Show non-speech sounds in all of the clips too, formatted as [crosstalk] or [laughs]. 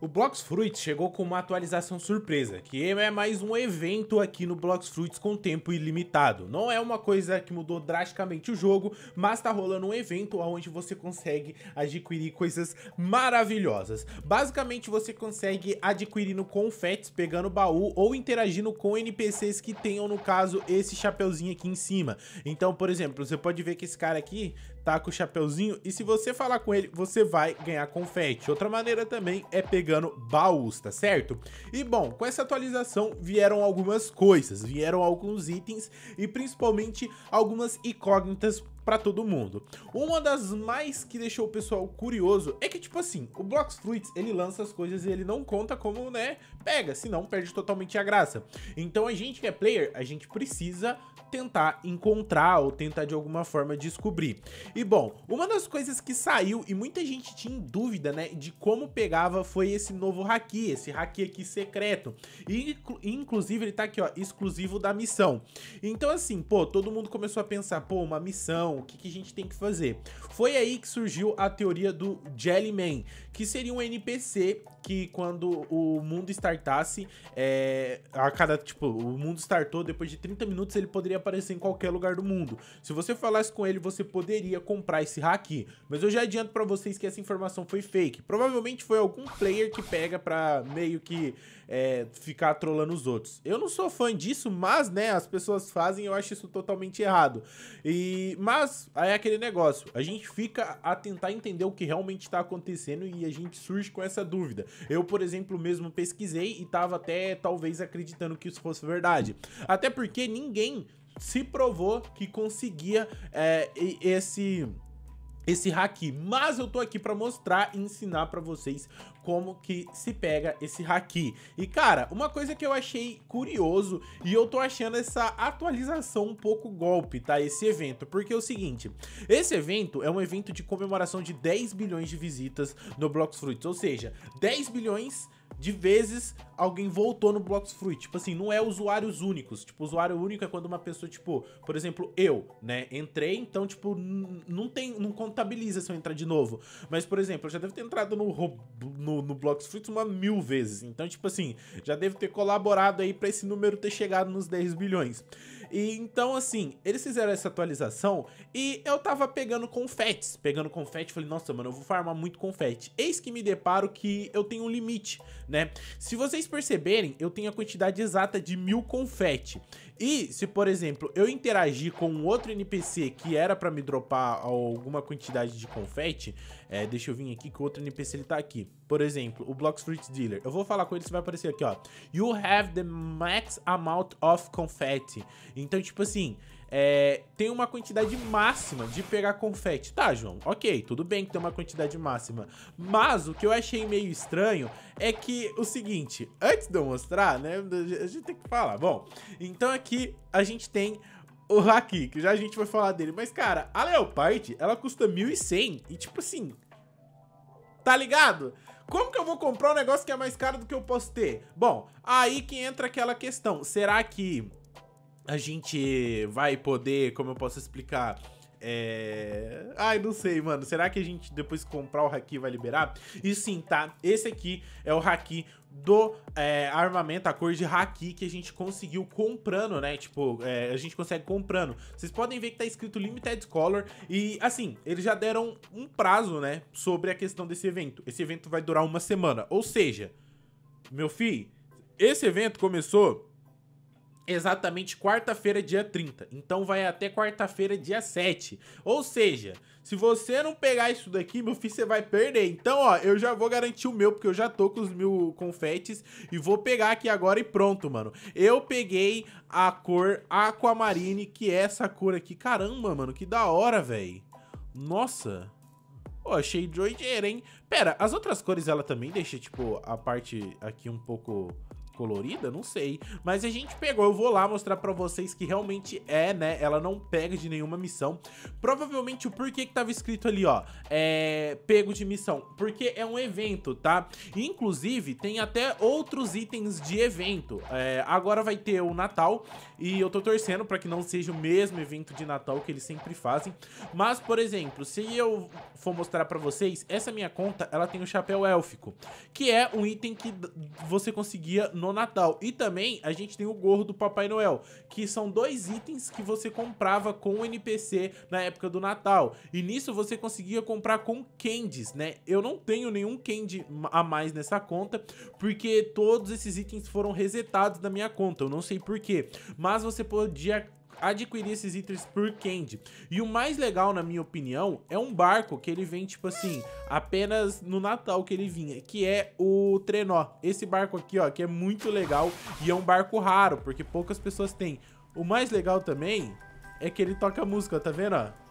O Blox Fruits chegou com uma atualização surpresa, que é mais um evento aqui no Blox Fruits com tempo ilimitado. Não é uma coisa que mudou drasticamente o jogo, mas tá rolando um evento onde você consegue adquirir coisas maravilhosas. Basicamente você consegue adquirindo confetes, pegando baú ou interagindo com NPCs que tenham, no caso, esse chapeuzinho aqui em cima. Então, por exemplo, você pode ver que esse cara aqui taca tá o chapeuzinho e se você falar com ele, você vai ganhar confete. Outra maneira também é pegando baús, tá certo? E bom, com essa atualização vieram algumas coisas, vieram alguns itens e principalmente algumas incógnitas para todo mundo. Uma das mais que deixou o pessoal curioso é que, tipo assim, o Blox Fruits, ele lança as coisas e ele não conta como, né, pega, senão perde totalmente a graça. Então a gente que é player, a gente precisa tentar encontrar ou tentar de alguma forma descobrir. E bom, uma das coisas que saiu e muita gente tinha dúvida, né, de como pegava foi esse novo haki, esse haki aqui secreto. E inclusive ele tá aqui, ó, exclusivo da missão. Então assim, pô, todo mundo começou a pensar, pô, uma missão, o que, que a gente tem que fazer? Foi aí que surgiu a teoria do Jellyman, que seria um NPC que quando o mundo startasse, é, a cada, tipo, o mundo startou, depois de 30 minutos ele poderia aparecer em qualquer lugar do mundo. Se você falasse com ele, você poderia comprar esse hack. Mas eu já adianto pra vocês que essa informação foi fake. Provavelmente foi algum player que pega pra meio que é, ficar trolando os outros. Eu não sou fã disso, mas, né, as pessoas fazem eu acho isso totalmente errado. E, mas, aí é aquele negócio. A gente fica a tentar entender o que realmente tá acontecendo e a gente surge com essa dúvida. Eu, por exemplo, mesmo pesquisei e tava até, talvez, acreditando que isso fosse verdade. Até porque ninguém se provou que conseguia é, esse esse haki, mas eu tô aqui para mostrar e ensinar para vocês como que se pega esse haki. E cara, uma coisa que eu achei curioso e eu tô achando essa atualização um pouco golpe, tá? Esse evento, porque é o seguinte, esse evento é um evento de comemoração de 10 bilhões de visitas no Blox Fruits, ou seja, 10 bilhões de vezes alguém voltou no Blox Fruit. Tipo assim, não é usuários únicos. Tipo, usuário único é quando uma pessoa, tipo, por exemplo, eu, né, entrei, então, tipo, não tem, não contabiliza se eu entrar de novo. Mas, por exemplo, eu já devo ter entrado no, no, no Fruit uma mil vezes. Então, tipo assim, já devo ter colaborado aí pra esse número ter chegado nos 10 bilhões. E então, assim, eles fizeram essa atualização e eu tava pegando confetes. Pegando confete, falei, nossa, mano, eu vou farmar muito confete. Eis que me deparo que eu tenho um limite, né? Se vocês perceberem, eu tenho a quantidade exata de mil confete. E se, por exemplo, eu interagir com um outro NPC que era pra me dropar alguma quantidade de confete, é, deixa eu vir aqui que o outro NPC ele tá aqui. Por exemplo, o Block Fruit Dealer. Eu vou falar com ele, você vai aparecer aqui, ó. You have the max amount of confetti. Então, tipo assim, é, tem uma quantidade máxima de pegar confete. Tá, João, ok, tudo bem que tem uma quantidade máxima. Mas o que eu achei meio estranho é que o seguinte, antes de eu mostrar, né, a gente tem que falar. Bom, então aqui a gente tem o Haki, que já a gente vai falar dele. Mas, cara, a Leopard, ela custa 1.100 e, tipo assim, tá ligado? Como que eu vou comprar um negócio que é mais caro do que eu posso ter? Bom, aí que entra aquela questão. Será que a gente vai poder, como eu posso explicar, é... Ai, não sei, mano. Será que a gente depois comprar o Haki vai liberar? E sim, tá? Esse aqui é o Haki do é, armamento, a cor de Haki que a gente conseguiu comprando, né? Tipo, é, a gente consegue comprando. Vocês podem ver que tá escrito Limited Color e, assim, eles já deram um prazo, né? Sobre a questão desse evento. Esse evento vai durar uma semana. Ou seja, meu filho, esse evento começou exatamente quarta-feira, dia 30. Então vai até quarta-feira, dia 7. Ou seja, se você não pegar isso daqui, meu filho, você vai perder. Então, ó, eu já vou garantir o meu, porque eu já tô com os mil confetes. E vou pegar aqui agora e pronto, mano. Eu peguei a cor Aquamarine, que é essa cor aqui. Caramba, mano, que da hora, velho. Nossa. Pô, achei doideira, hein? Pera, as outras cores, ela também deixa, tipo, a parte aqui um pouco colorida, não sei. Mas a gente pegou, eu vou lá mostrar pra vocês que realmente é, né? Ela não pega de nenhuma missão. Provavelmente o porquê que tava escrito ali, ó, é pego de missão. Porque é um evento, tá? Inclusive, tem até outros itens de evento. É, agora vai ter o Natal e eu tô torcendo pra que não seja o mesmo evento de Natal que eles sempre fazem. Mas, por exemplo, se eu for mostrar pra vocês, essa minha conta, ela tem o um chapéu élfico, que é um item que você conseguia no no Natal. E também a gente tem o gorro do Papai Noel, que são dois itens que você comprava com o NPC na época do Natal. E nisso você conseguia comprar com candies, né? Eu não tenho nenhum candy a mais nessa conta, porque todos esses itens foram resetados da minha conta, eu não sei porquê. Mas você podia adquirir esses itens por candy. E o mais legal, na minha opinião, é um barco que ele vem, tipo assim, apenas no Natal que ele vinha, que é o Trenó. Esse barco aqui, ó, que é muito legal e é um barco raro, porque poucas pessoas têm. O mais legal também é que ele toca música, tá vendo, ó?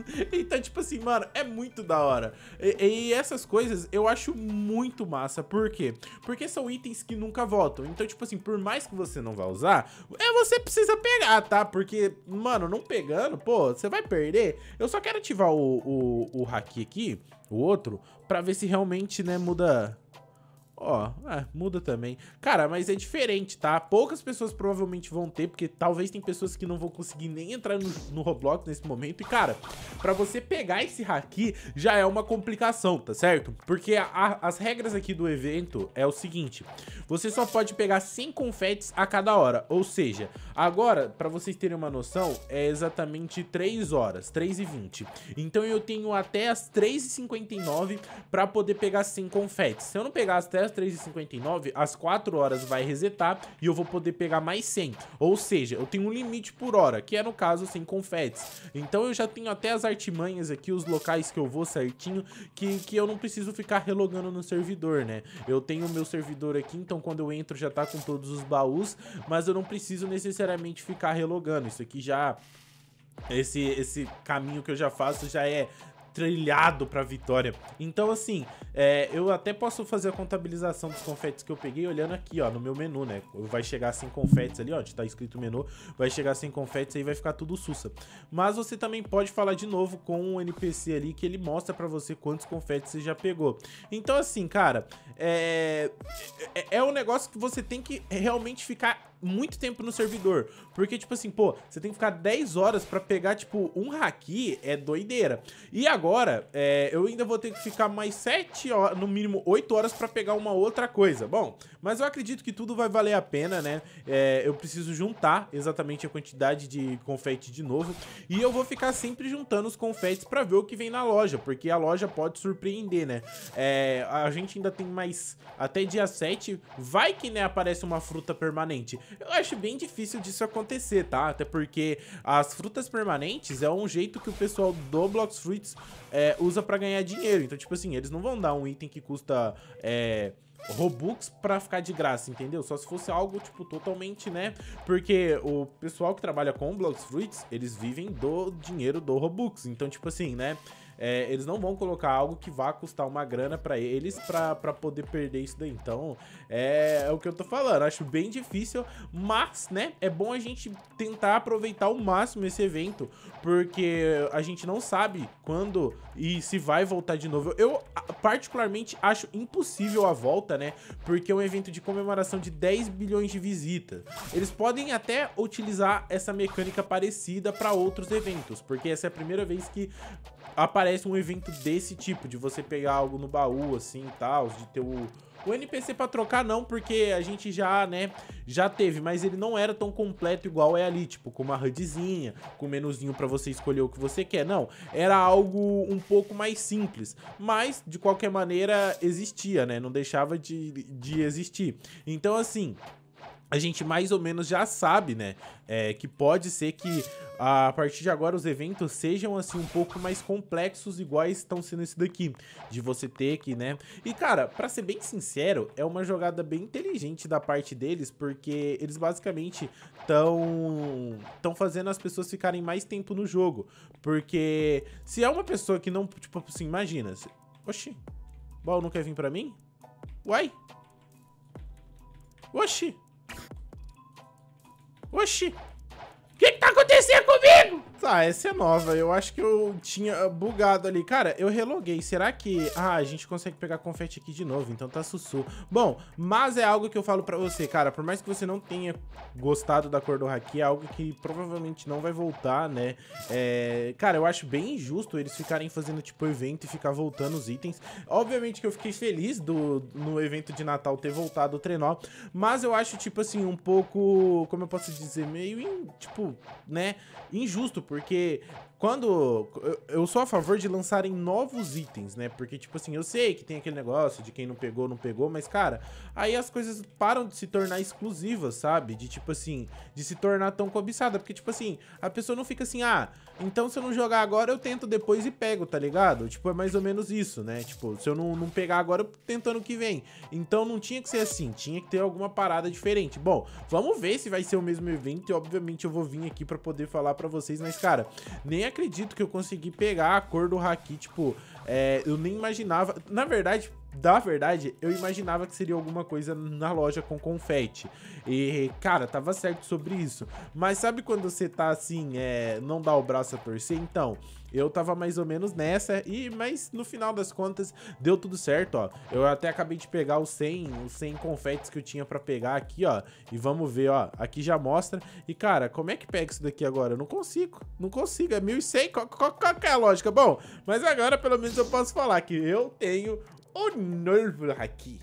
[laughs] então, tipo assim, mano, é muito da hora. E, e, essas coisas eu acho muito massa. Por quê? Porque são itens que nunca voltam. Então, tipo assim, por mais que você não vá usar, é você precisa pegar, tá? Porque, mano, não pegando, pô, você vai perder. Eu só quero ativar o, o, o haki aqui, o outro, pra ver se realmente, né, muda Ó, é, muda também. Cara, mas é diferente, tá? Poucas pessoas provavelmente vão ter, porque talvez tem pessoas que não vão conseguir nem entrar no, no Roblox nesse momento. E, cara, pra você pegar esse haki já é uma complicação, tá certo? Porque a, a, as regras aqui do evento é o seguinte. Você só pode pegar 100 confetes a cada hora. Ou seja, agora, pra vocês terem uma noção, é exatamente 3 horas, 3 e 20. Então eu tenho até as 3 e 59 pra poder pegar 100 confetes. Se eu não pegar até às 3h59, às 4 horas vai resetar e eu vou poder pegar mais 100. Ou seja, eu tenho um limite por hora, que é no caso sem confetes. Então eu já tenho até as artimanhas aqui, os locais que eu vou certinho, que, que eu não preciso ficar relogando no servidor, né? Eu tenho o meu servidor aqui, então quando eu entro já tá com todos os baús, mas eu não preciso necessariamente ficar relogando. Isso aqui já esse, esse caminho que eu já faço já é trilhado pra vitória. Então, assim, é, eu até posso fazer a contabilização dos confetes que eu peguei olhando aqui, ó, no meu menu, né? Vai chegar sem confetes ali, ó, onde tá escrito menu, vai chegar sem confetes aí vai ficar tudo sussa. Mas você também pode falar de novo com um NPC ali que ele mostra pra você quantos confetes você já pegou. Então, assim, cara, é, é, é um negócio que você tem que realmente ficar muito tempo no servidor. Porque, tipo assim, pô, você tem que ficar 10 horas pra pegar, tipo, um haki, é doideira. E agora, é, eu ainda vou ter que ficar mais 7 horas, no mínimo 8 horas pra pegar uma outra coisa. Bom, mas eu acredito que tudo vai valer a pena, né? É, eu preciso juntar exatamente a quantidade de confete de novo. E eu vou ficar sempre juntando os confetes pra ver o que vem na loja, porque a loja pode surpreender, né? É, a gente ainda tem mais até dia 7, vai que, né, aparece uma fruta permanente. Eu acho bem difícil disso acontecer, tá? Até porque as frutas permanentes é um jeito que o pessoal do Blox Fruits é, usa pra ganhar dinheiro. Então, tipo assim, eles não vão dar um item que custa... É, Robux pra ficar de graça, entendeu? Só se fosse algo, tipo, totalmente, né? Porque o pessoal que trabalha com Blox Fruits, eles vivem do dinheiro do Robux. Então, tipo assim, né? é, eles não vão colocar algo que vá custar uma grana para eles para poder perder isso daí. Então, é, é o que eu tô falando. Acho bem difícil, mas, né, é bom a gente tentar aproveitar ao máximo esse evento, porque a gente não sabe quando e se vai voltar de novo. Eu, particularmente, acho impossível a volta, né, porque é um evento de comemoração de 10 bilhões de visitas. Eles podem até utilizar essa mecânica parecida para outros eventos, porque essa é a primeira vez que aparece um evento desse tipo, de você pegar algo no baú, assim, e tal, de ter o... O NPC pra trocar não, porque a gente já, né, já teve, mas ele não era tão completo igual é ali, tipo, com uma HUDzinha, com um menuzinho pra você escolher o que você quer, não. Era algo um pouco mais simples, mas, de qualquer maneira, existia, né, não deixava de, de existir. Então, assim a gente mais ou menos já sabe, né? É, que pode ser que a partir de agora os eventos sejam assim um pouco mais complexos, iguais estão sendo esse daqui, de você ter que, né? E cara, para ser bem sincero, é uma jogada bem inteligente da parte deles, porque eles basicamente estão estão fazendo as pessoas ficarem mais tempo no jogo, porque se é uma pessoa que não, tipo assim, imagina, se... oxi, o não quer vir para mim? Uai? Oxi, Oxi. O que, que tá acontecendo comigo? Tá, essa é nova. Eu acho que eu tinha ah, bugado ali. Cara, eu reloguei. Será que... Ah, a gente consegue pegar confete aqui de novo, então tá sussu. Bom, mas é algo que eu falo pra você, cara. Por mais que você não tenha gostado da cor do Haki, é algo que provavelmente não vai voltar, né? É... Cara, eu acho bem injusto eles ficarem fazendo, tipo, evento e ficar voltando os itens. Obviamente que eu fiquei feliz do... no evento de Natal ter voltado o trenó, mas eu acho, tipo assim, um pouco... Como eu posso dizer? Meio, in... tipo, né? Injusto porque quando. Eu sou a favor de lançarem novos itens, né? Porque, tipo assim, eu sei que tem aquele negócio de quem não pegou, não pegou, mas, cara, aí as coisas param de se tornar exclusivas, sabe? De, tipo assim, de se tornar tão cobiçada. Porque, tipo assim, a pessoa não fica assim, ah, então se eu não jogar agora, eu tento depois e pego, tá ligado? Tipo, é mais ou menos isso, né? Tipo, se eu não, não pegar agora, eu tento ano que vem. Então não tinha que ser assim, tinha que ter alguma parada diferente. Bom, vamos ver se vai ser o mesmo evento e, obviamente, eu vou vir aqui pra poder falar pra vocês, mas, cara, nem acredito que eu consegui pegar a cor do Haki, tipo, é, eu nem imaginava. Na verdade, da verdade, eu imaginava que seria alguma coisa na loja com confete. E, cara, tava certo sobre isso. Mas sabe quando você tá assim, é, não dá o braço a torcer? Então, eu tava mais ou menos nessa, e mas no final das contas deu tudo certo, ó. Eu até acabei de pegar os 100, os 100 confetes que eu tinha pra pegar aqui, ó. E vamos ver, ó. Aqui já mostra. E, cara, como é que pega isso daqui agora? Eu não consigo. Não consigo. É 1.100. Qual, qual, qual é a lógica? Bom, mas agora pelo menos eu posso falar que eu tenho Oh, ne le verra qui.